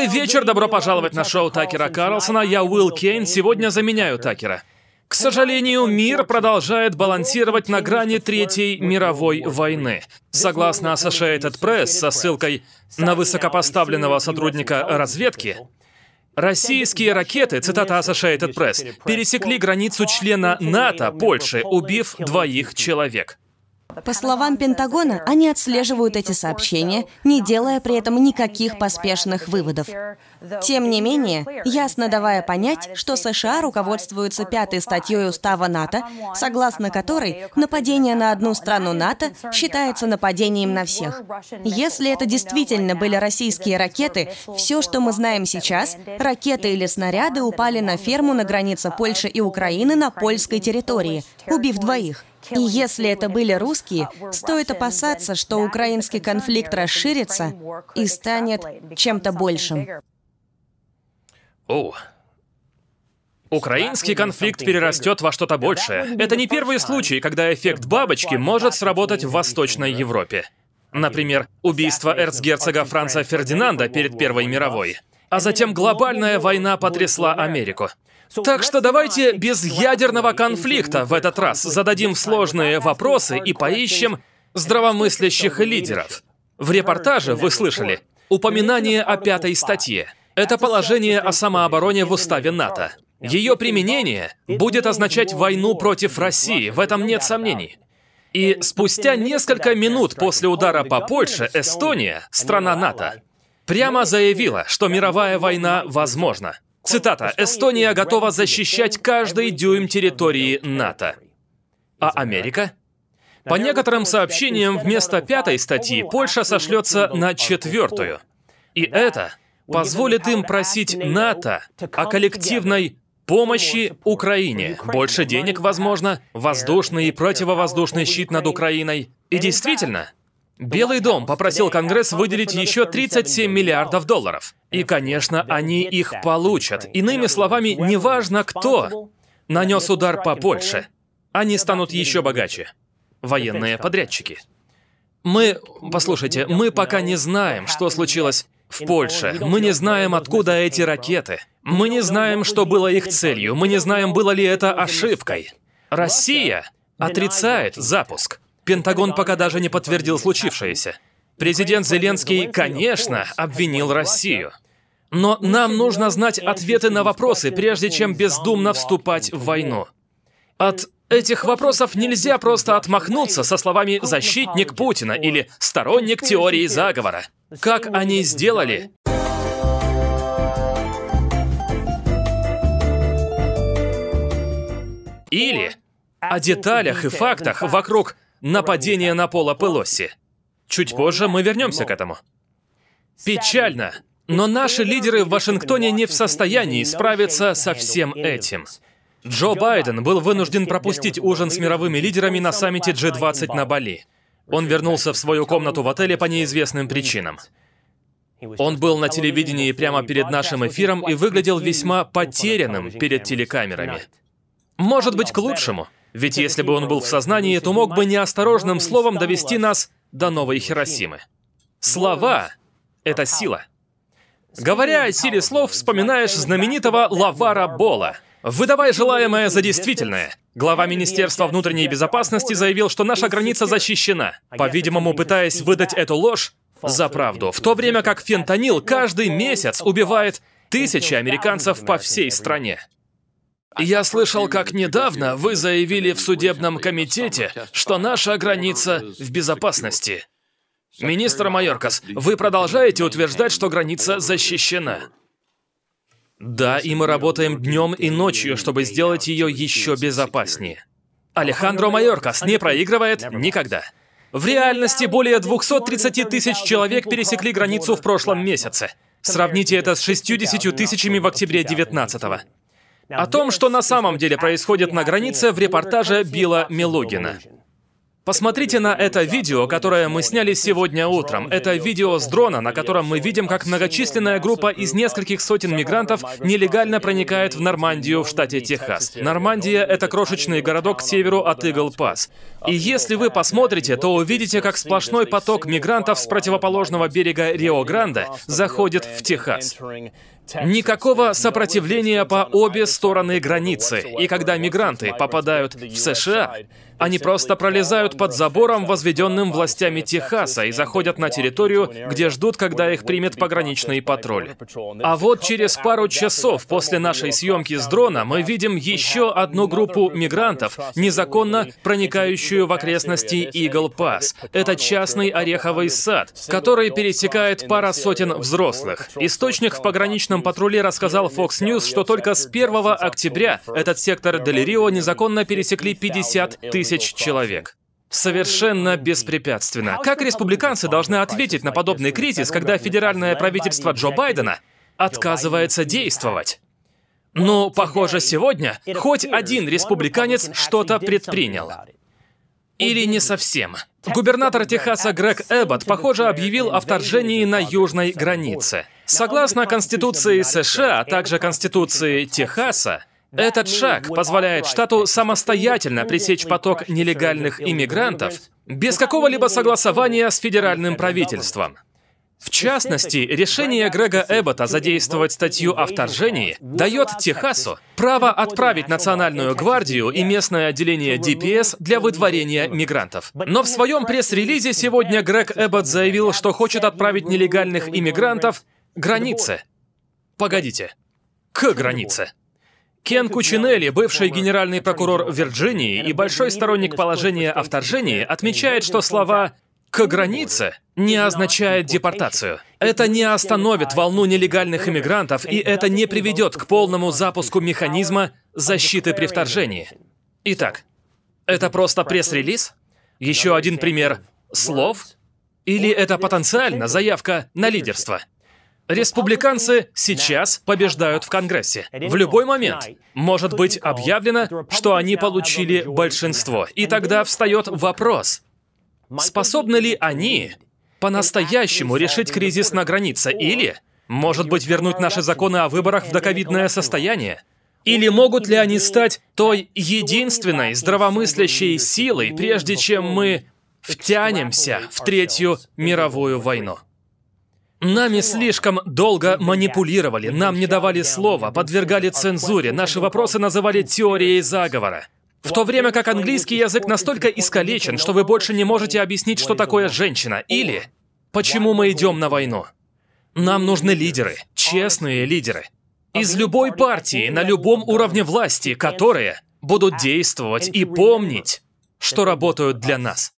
Добрый вечер, добро пожаловать на шоу Такера Карлсона. Я Уилл Кейн, сегодня заменяю Такера. К сожалению, мир продолжает балансировать на грани Третьей мировой войны. Согласно Associated Press со ссылкой на высокопоставленного сотрудника разведки, Российские ракеты, цитата Associated Press, пересекли границу члена НАТО, Польши, убив двоих человек. По словам Пентагона, они отслеживают эти сообщения, не делая при этом никаких поспешных выводов. Тем не менее, ясно давая понять, что США руководствуются пятой статьей устава НАТО, согласно которой нападение на одну страну НАТО считается нападением на всех. Если это действительно были российские ракеты, все, что мы знаем сейчас, ракеты или снаряды упали на ферму на границе Польши и Украины на польской территории, убив двоих. И если это были русские, стоит опасаться, что украинский конфликт расширится и станет чем-то большим. О, Украинский конфликт перерастет во что-то большее. Это не первый случай, когда эффект бабочки может сработать в Восточной Европе. Например, убийство эрцгерцога Франца Фердинанда перед Первой мировой. А затем глобальная война потрясла Америку. Так что давайте без ядерного конфликта в этот раз зададим сложные вопросы и поищем здравомыслящих лидеров. В репортаже вы слышали упоминание о пятой статье. Это положение о самообороне в уставе НАТО. Ее применение будет означать войну против России, в этом нет сомнений. И спустя несколько минут после удара по Польше Эстония, страна НАТО, прямо заявила, что мировая война возможна. Цитата. «Эстония готова защищать а каждый дюйм территории НАТО». А Америка? По некоторым сообщениям, вместо пятой статьи Польша а сошлется на четвертую. И это позволит им просить НАТО о коллективной помощи Украине. Больше денег, возможно, воздушный и противовоздушный щит над Украиной. И действительно, Белый дом попросил Конгресс выделить еще 37 миллиардов долларов. И, конечно, они их получат. Иными словами, неважно кто нанес удар по Польше, они станут еще богаче. Военные подрядчики. Мы, послушайте, мы пока не знаем, что случилось в Польше. Мы не знаем, откуда эти ракеты. Мы не знаем, что было их целью. Мы не знаем, было ли это ошибкой. Россия отрицает запуск. Пентагон пока даже не подтвердил случившееся. Президент Зеленский, конечно, обвинил Россию. Но нам нужно знать ответы на вопросы, прежде чем бездумно вступать в войну. От этих вопросов нельзя просто отмахнуться со словами «защитник Путина» или «сторонник теории заговора». Как они сделали, Или о деталях и фактах вокруг нападение на Пола Пелоси. Чуть позже мы вернемся к этому. Печально, но наши лидеры в Вашингтоне не в состоянии справиться со всем этим. Джо Байден был вынужден пропустить ужин с мировыми лидерами на саммите G20 на Бали. Он вернулся в свою комнату в отеле по неизвестным причинам. Он был на телевидении прямо перед нашим эфиром и выглядел весьма потерянным перед телекамерами. Может быть, к лучшему. Ведь если бы он был в сознании, то мог бы неосторожным словом довести нас до новой Хиросимы. Слова — это сила. Говоря о силе слов, вспоминаешь знаменитого Лавара Бола. Выдавай желаемое за действительное. Глава Министерства внутренней безопасности заявил, что наша граница защищена, а по-видимому, пытаясь выдать эту ложь за правду, в то время как фентанил каждый месяц убивает тысячи американцев по всей стране. Я слышал, как недавно вы заявили в судебном комитете, что наша граница в безопасности. Министр Майоркас, вы продолжаете утверждать, что граница защищена? Да, и мы работаем днем и ночью, чтобы сделать ее еще безопаснее. Алехандро Майоркас не проигрывает никогда. В реальности более 230 тысяч человек пересекли границу в прошлом месяце. Сравните это с 60 тысячами в октябре 19 -го. О том, что на самом деле происходит на границе, в репортаже Билла Милугина. Посмотрите на это видео, которое мы сняли сегодня утром. Это видео с дрона, на котором мы видим, как многочисленная группа из нескольких сотен мигрантов нелегально проникает в Нормандию в штате Техас. Нормандия — это крошечный городок к северу от Игл-Пас. И если вы посмотрите, то увидите, как сплошной поток мигрантов с противоположного берега Рио-Гранде заходит в Техас. Никакого сопротивления по обе стороны границы. И когда мигранты попадают в США, они просто пролезают под забором, возведенным властями Техаса, и заходят на территорию, где ждут, когда их примет пограничный патруль. А вот через пару часов после нашей съемки с дрона мы видим еще одну группу мигрантов, незаконно проникающую в окрестности Игл Пас. Это частный ореховый сад, который пересекает пара сотен взрослых. Источник в пограничном дорожном патруле рассказал Fox News, что только с 1 октября этот сектор Делирио незаконно пересекли 50 тысяч человек. Совершенно беспрепятственно. Как республиканцы должны ответить на подобный кризис, когда федеральное правительство Джо Байдена отказывается действовать? Но, ну, похоже, сегодня хоть один республиканец что-то предпринял. Или не совсем. Губернатор Техаса Грег Эббот, похоже, объявил о вторжении на южной границе. Согласно Конституции США, а также Конституции Техаса, этот шаг позволяет штату самостоятельно пресечь поток нелегальных иммигрантов без какого-либо согласования с федеральным правительством. В частности, решение Грега Эббота задействовать статью о вторжении дает Техасу право отправить Национальную гвардию и местное отделение ДПС для выдворения мигрантов. Но в своем пресс-релизе сегодня Грег Эббот заявил, что хочет отправить нелегальных иммигрантов границе. Погодите. К границе. Кен Кучинелли, бывший генеральный прокурор Вирджинии и большой сторонник положения о вторжении, отмечает, что слова «к границе» не означает депортацию. Это не остановит волну нелегальных иммигрантов, и это не приведет к полному запуску механизма защиты при вторжении. Итак, это просто пресс-релиз? Еще один пример слов? Или это потенциально заявка на лидерство? Республиканцы сейчас побеждают в Конгрессе. В любой момент может быть объявлено, что они получили большинство. И тогда встает вопрос, способны ли они по-настоящему решить кризис на границе или, может быть, вернуть наши законы о выборах в доковидное состояние? Или могут ли они стать той единственной здравомыслящей силой, прежде чем мы втянемся в Третью мировую войну? Нами слишком долго манипулировали, нам не давали слова, подвергали цензуре, наши вопросы называли теорией заговора. В то время как английский язык настолько искалечен, что вы больше не можете объяснить, что такое женщина, или почему мы идем на войну. Нам нужны лидеры, честные лидеры. А Из любой партии, на любом уровне власти, которые будут а действовать и помнить, что работают для нас.